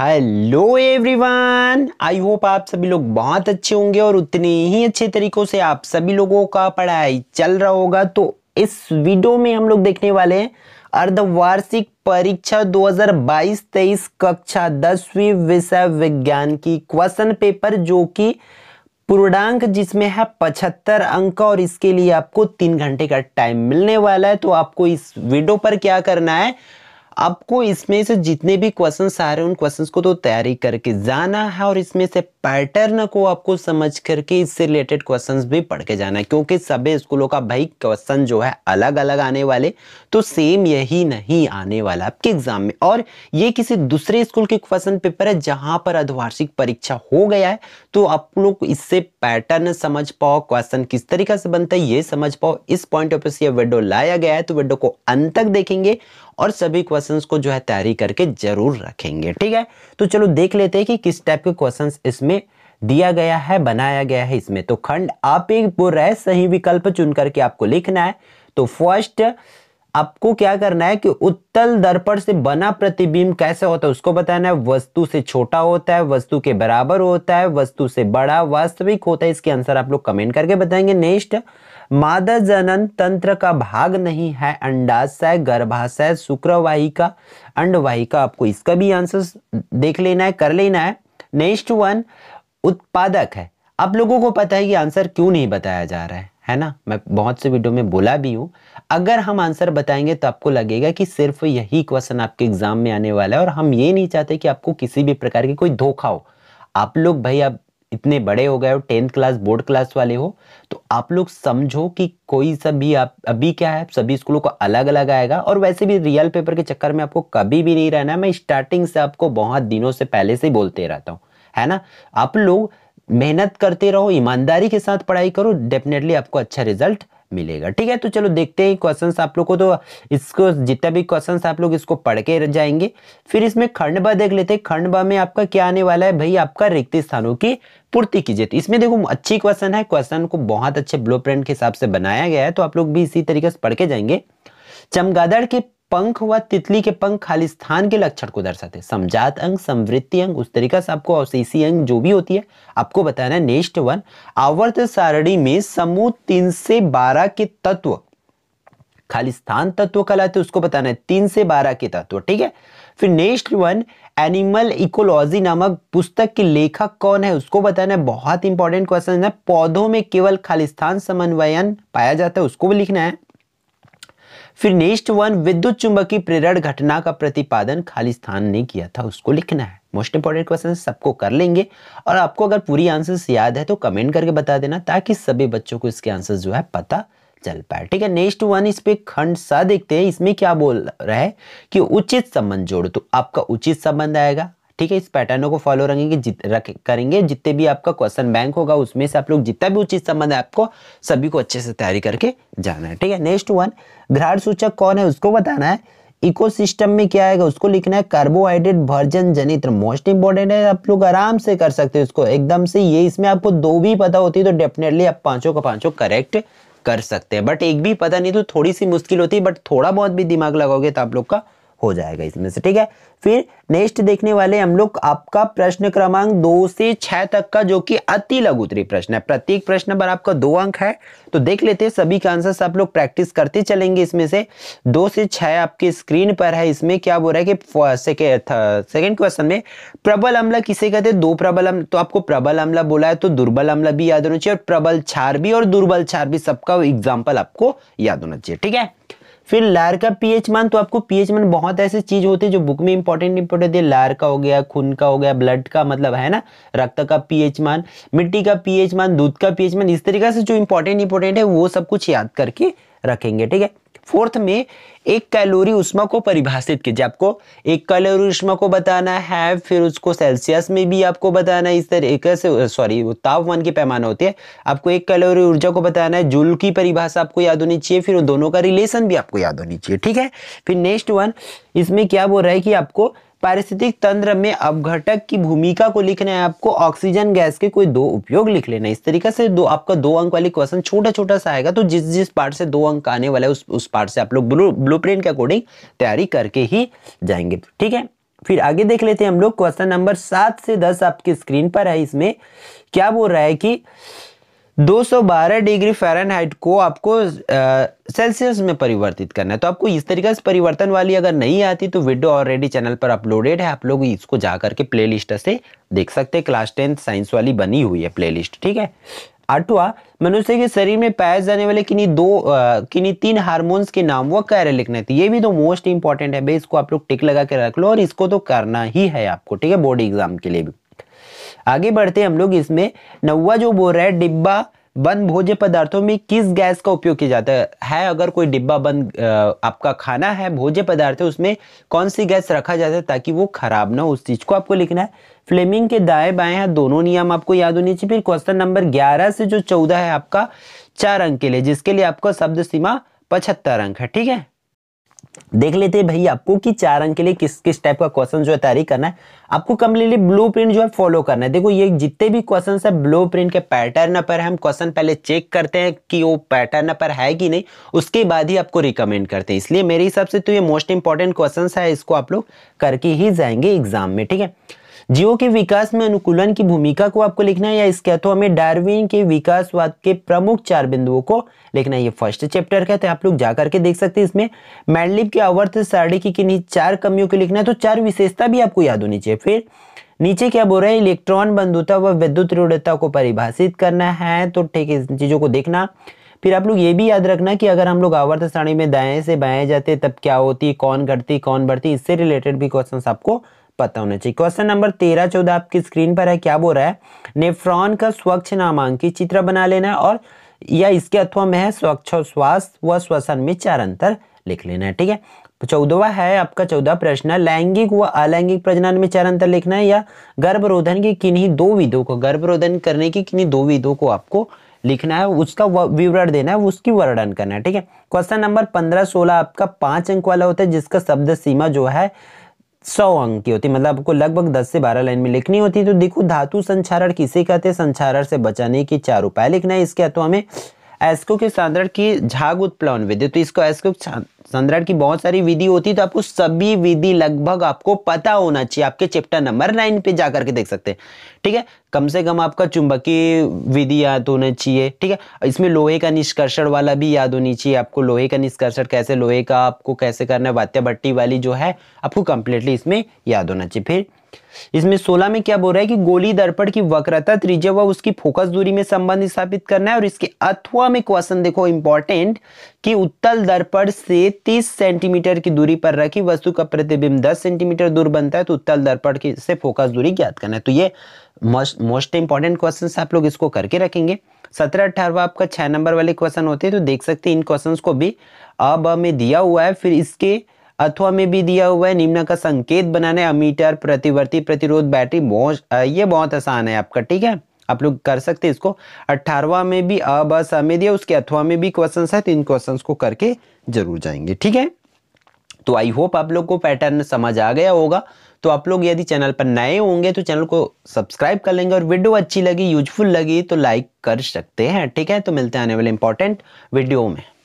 hello everyone I hope आप सभी लोग बहुत अच्छे होंगे और उतने ही अच्छे तरीकों से आप सभी लोगों का पढ़ाई चल रहा होगा तो इस वीडियो में हम लोग देखने वाले हैं अर्धवार्षिक परीक्षा 2022-23 कक्षा दसवीं विषय विज्ञान की क्वेश्चन पेपर जो कि पूर्णांक जिसमें है पचहत्तर अंक और इसके लिए आपको तीन घंटे का टाइम मिलने वाला है तो आपको इस वीडियो पर क्या करना है आपको इसमें से जितने भी क्वेश्चन आ रहे हैं उन क्वेश्चन को तो तैयारी करके जाना है और इसमें से पैटर्न को आपको समझ करके इससे रिलेटेड क्वेश्चन भी पढ़ के जाना है क्योंकि सभी स्कूलों का भाई क्वेश्चन जो है अलग अलग आने वाले तो सेम यही नहीं आने वाला आपके एग्जाम में और ये किसी दूसरे स्कूल के क्वेश्चन पेपर है जहां पर अधिवार्षिक परीक्षा हो गया है तो आप लोग इससे पैटर्न समझ पाओ क्वेश्चन किस तरीका से बनता है ये समझ पाओ इस पॉइंट ऑफ से वीडियो लाया गया है तो वीडियो को अंत तक देखेंगे और सभी क्वेश्चंस को जो है तैयारी करके जरूर रखेंगे ठीक है तो चलो देख लेते हैं कि किस टाइप के क्वेश्चंस इसमें दिया गया है बनाया गया है इसमें तो खंड आप एक बोल रहे सही विकल्प चुन करके आपको लिखना है तो फर्स्ट आपको क्या करना है कि उत्तल दर्पण से बना प्रतिबिंब कैसे होता है उसको बताना है वस्तु से छोटा होता है वस्तु के बराबर होता है वस्तु से बड़ा वास्तविक होता है इसके आंसर आप लोग कमेंट करके बताएंगे नेक्स्ट मादा जनन तंत्र का भाग नहीं है अंडाशय गर्भाशय शुक्रवाहिका अंडवाहिका आपको इसका भी आंसर देख लेना है कर लेना है नेक्स्ट वन उत्पादक है आप लोगों को पता है कि आंसर क्यों नहीं बताया जा रहा है है ना मैं बहुत से वीडियो में बोला भी हूं अगर हम आंसर बताएंगे तो आपको लगेगा कि सिर्फ यही क्वेश्चन आपके एग्जाम में आने वाला है और हम ये नहीं चाहते कि आपको किसी भी प्रकार की कोई धोखा हो आप लोग भाई आप इतने बड़े हो गए हो टेंथ क्लास बोर्ड क्लास वाले हो तो आप लोग समझो कि कोई सा भी आप अभी क्या है सभी स्कूलों का अलग अलग आएगा और वैसे भी रियल पेपर के चक्कर में आपको कभी भी नहीं रहना मैं स्टार्टिंग से आपको बहुत दिनों से पहले से बोलते रहता हूँ है ना आप लोग मेहनत करते रहो ईमानदारी के साथ पढ़ाई करो डेफिनेटली आपको अच्छा रिजल्ट मिलेगा ठीक है तो चलो देखते हैं क्वेश्चंस आप लोग को तो इसको जितना भी क्वेश्चंस आप लोग इसको पढ़ के जाएंगे फिर इसमें खंडबा देख लेते हैं खंडबा में आपका क्या आने वाला है भाई आपका रिक्त स्थानों की पूर्ति कीजिए तो इसमें देखो अच्छी क्वेश्चन है क्वेश्चन को बहुत अच्छे ब्लू के हिसाब से बनाया गया है तो आप लोग भी इसी तरीके से पढ़ के जाएंगे चमगादड़ के पंख व तितली के पंख स्थान के लक्षण को दर्शाते समझात अंग समवृत्ति अंग उस तरीका से आपको अवशेषी अंग जो भी होती है आपको बताना है नेक्स्ट वन आवर्त सारणी में समूह तीन से बारह के तत्व खालिस्तान तत्व कहलाते उसको बताना है तीन से बारह के तत्व ठीक है फिर नेक्स्ट वन एनिमल इकोलॉजी नामक पुस्तक के लेखक कौन है उसको बताना है बहुत इंपॉर्टेंट क्वेश्चन है पौधों में केवल खालिस्तान समन्वयन पाया जाता है उसको भी लिखना है फिर नेक्स्ट वन विद्युत चुंबकीय प्रेरण घटना का प्रतिपादन खाली स्थान ने किया था उसको लिखना है मोस्ट इंपॉर्टेंट क्वेश्चन सबको कर लेंगे और आपको अगर पूरी आंसर्स याद है तो कमेंट करके बता देना ताकि सभी बच्चों को इसके आंसर जो है पता चल पाए ठीक है नेक्स्ट वन इस पे खंड सा देखते हैं इसमें क्या बोल रहा है कि उचित संबंध जोड़ तो आपका उचित संबंध आएगा ठीक है इस पैटर्नों को फॉलो रखेंगे रख, करेंगे जितने भी आपका क्वेश्चन बैंक होगा उसमें से आप लोग जितना भी उचित संबंध है आपको सभी को अच्छे से तैयारी करके जाना है ठीक है नेक्स्ट वन घ्राड़ सूचक कौन है उसको बताना है इकोसिस्टम में क्या आएगा उसको लिखना है कार्बोहाइड्रेट वर्जन जनित्र मोस्ट इंपॉर्टेंट है आप लोग आराम से कर सकते हो इसको एकदम से ये इसमें आपको दो भी पता होती है तो डेफिनेटली आप पांचों का पांचों करेक्ट कर सकते हैं बट एक भी पता नहीं तो थोड़ी सी मुश्किल होती है बट थोड़ा बहुत भी दिमाग लगाओगे तो आप लोग का हो जाएगा इसमें से ठीक है फिर नेक्स्ट देखने वाले हम लोग आपका प्रश्न क्रमांक दो से छह तक का जो कि अति लघुतरी प्रश्न है प्रत्येक प्रश्न पर आपका दो अंक है तो देख लेते हैं सभी का आंसर आप लोग प्रैक्टिस करते चलेंगे इसमें से दो से छह आपके स्क्रीन पर है इसमें क्या बोल रहा है कि सेकेंड क्वेश्चन में प्रबल अम्ला किसे कहते हैं दो प्रबल अम्ल तो आपको प्रबल अम्ला बोला है तो दुर्बल अम्ला भी याद होना चाहिए और प्रबल छार भी और दुर्बल छार भी सबका एग्जाम्पल आपको याद होना चाहिए ठीक है फिर लार का पीएच मान तो आपको पीएच मान बहुत ऐसे चीज होते हैं जो बुक में इंपॉर्टेंट इंपॉर्टेंट है लार का हो गया खून का हो गया ब्लड का मतलब है ना रक्त का पीएच मान मिट्टी का पीएच मान दूध का पीएच मान इस तरीके से जो इंपॉर्टेंट इंपॉर्टेंट है वो सब कुछ याद करके रखेंगे ठीक है फोर्थ में एक कैलोरी उष्मा को परिभाषित कीजिए आपको एक कैलोरी उष्मा को बताना है फिर उसको सेल्सियस में भी आपको बताना है इस तरीके से सॉरी वो तापमान के पैमाने होते हैं आपको एक कैलोरी ऊर्जा को बताना है जूल की परिभाषा आपको याद होनी चाहिए फिर उन दोनों का रिलेशन भी आपको याद होनी चाहिए ठीक है फिर नेक्स्ट वन इसमें क्या बोल रहा है कि आपको पारिस्थितिक तंत्र में अपघटक की भूमिका को लिखना है आपको ऑक्सीजन गैस के कोई दो उपयोग लिख लेना इस तरीके से दो आपका दो अंक वाली क्वेश्चन छोटा छोटा सा आएगा तो जिस जिस पार्ट से दो अंक आने वाला है उस उस पार्ट से आप लोग ब्लू ब्लू प्रिंट के अकॉर्डिंग तैयारी करके ही जाएंगे ठीक है फिर आगे देख लेते हैं हम लोग क्वेश्चन नंबर सात से दस आपकी स्क्रीन पर है इसमें क्या बोल रहा है कि 212 डिग्री फ़ारेनहाइट को आपको सेल्सियस में परिवर्तित करना है तो आपको इस तरीके से परिवर्तन वाली अगर नहीं आती तो वीडियो ऑलरेडी चैनल पर अपलोडेड है आप लोग इसको जा करके लिस्ट से देख सकते हैं क्लास टेंथ साइंस वाली बनी हुई है लिस्ट ठीक है आठवा मनुष्य के शरीर में पाए जाने वाले किन्नी दो किन्नी तीन हार्मोन्स के नाम वो कह रहे लिखने थे तो ये भी तो मोस्ट इंपॉर्टेंट है भाई इसको आप लोग टिक लगा के रख लो और इसको तो करना ही है आपको ठीक है बोर्ड एग्जाम के लिए भी आगे बढ़ते हैं हम लोग इसमें नौवा जो बोल रहा है डिब्बा बंद भोज्य पदार्थों में किस गैस का उपयोग किया जाता है अगर कोई डिब्बा बंद आपका खाना है भोज्य पदार्थ है उसमें कौन सी गैस रखा जाता है ताकि वो खराब ना हो उस चीज़ को आपको लिखना है फ्लेमिंग के दाएं बाएं हैं दोनों नियम आपको याद होने चाहिए फिर क्वेश्चन नंबर ग्यारह से जो चौदह है आपका चार अंक के लिए जिसके लिए आपका शब्द सीमा पचहत्तर अंक है ठीक है देख लेते हैं भाई आपको कि चार अंक के लिए किस किस टाइप का क्वेश्चन जो है तैयारी करना है आपको कम्प्लीटली ब्लू प्रिंट जो है फॉलो करना है देखो ये जितने भी क्वेश्चन है ब्लू प्रिंट के पैटर्न पर हम क्वेश्चन पहले चेक करते हैं कि वो पैटर्न पर है कि नहीं उसके बाद ही आपको रिकमेंड करते हैं इसलिए मेरे हिसाब से तो ये मोस्ट इंपॉर्टेंट क्वेश्चन है इसको आप लोग करके ही जाएंगे एग्जाम में ठीक है जीवों के विकास में अनुकूलन की भूमिका को आपको लिखना है या इसके तो हमें डार्विन के विकासवाद के प्रमुख चार बिंदुओं को लिखना है ये फर्स्ट चैप्टर का आप लोग जाकर के देख सकते हैं इसमें मैंडलिप की अवर्थ सारणी की किन्हीं चार कमियों को लिखना है तो चार विशेषता भी आपको याद होनी चाहिए फिर नीचे क्या बोल रहे हैं इलेक्ट्रॉन बंधुता व विद्युत रूढ़ता को परिभाषित करना है तो ठीक है इन चीज़ों को देखना फिर आप लोग ये भी याद रखना कि अगर हम लोग आवर्त सारणी में दाएं से बाएं जाते तब क्या होती कौन घटती कौन बढ़ती इससे रिलेटेड भी क्वेश्चन आपको पता होना चाहिए क्वेश्चन नंबर तेरह चौदह आपकी स्क्रीन पर है क्या बोल रहा है नेफ्रॉन का स्वच्छ नामांकित चित्र बना लेना और या इसके अथवा में है स्वच्छ श्वास व श्वसन में चार अंतर लिख लेना है ठीक है तो चौदवा है आपका चौदह प्रश्न लैंगिक व अलैंगिक प्रजनन में चार अंतर लिखना है या गर्भरोधन की किन्हीं दो विधों को गर्भरोधन करने की किन्हीं दो विधों को आपको लिखना है उसका विवरण देना है उसकी वर्णन करना है ठीक है क्वेश्चन नंबर पंद्रह सोलह आपका पांच अंक वाला होता है जिसका शब्द सीमा जो है सौ अंक की होती है मतलब आपको लगभग दस से बारह लाइन में लिखनी होती है तो देखो धातु संचारण किसे कहते हैं संचारण से बचाने के चार उपाय लिखना है इसके तो हमें एस्को के सांद्रण की झाग उत्प्लवन विधि तो इसको एस्को संद्रण की बहुत सारी विधि होती है तो आपको सभी विधि लगभग आपको पता होना चाहिए आपके चैप्टर नंबर नाइन पे जा करके देख सकते हैं ठीक है कम से कम आपका चुंबकीय विधि याद होना चाहिए ठीक है इसमें लोहे का निष्कर्षण वाला भी याद होनी चाहिए आपको लोहे का निष्कर्षण कैसे लोहे का आपको कैसे करना है वात्या भट्टी वाली जो है आपको कंप्लीटली इसमें याद होना चाहिए फिर इसमें 16 में क्या बोल रहा है कि गोली दर्पण की वक्रता त्रिज्या व उसकी फोकस दूरी में संबंध स्थापित करना है और इसके अथवा में क्वेश्चन देखो इंपॉर्टेंट कि उत्तल दर्पण से 30 सेंटीमीटर की दूरी पर रखी वस्तु का प्रतिबिंब 10 सेंटीमीटर दूर बनता है तो उत्तल दर्पण से फोकस दूरी ज्ञात करना है तो ये मोस्ट इंपॉर्टेंट क्वेश्चन आप लोग इसको करके रखेंगे सत्रह अठारहवा आपका छह नंबर वाले क्वेश्चन होते हैं तो देख सकते हैं इन क्वेश्चन को भी अब हमें दिया हुआ है फिर इसके अथवा में भी दिया हुआ है निम्न का संकेत बनाने अमीटर प्रतिवर्ती प्रतिरोध बैटरी बहुत ये बहुत आसान है आपका ठीक है आप लोग कर सकते हैं इसको अट्ठारवा में भी अब समय दिया उसके अथवा में भी क्वेश्चन है तो इन क्वेश्चन को करके जरूर जाएंगे ठीक है तो आई होप आप लोग को पैटर्न समझ आ गया होगा तो आप लोग यदि चैनल पर नए होंगे तो चैनल को सब्सक्राइब कर लेंगे और वीडियो अच्छी लगी यूजफुल लगी तो लाइक कर सकते हैं ठीक है तो मिलते हैं आने वाले इंपॉर्टेंट वीडियो में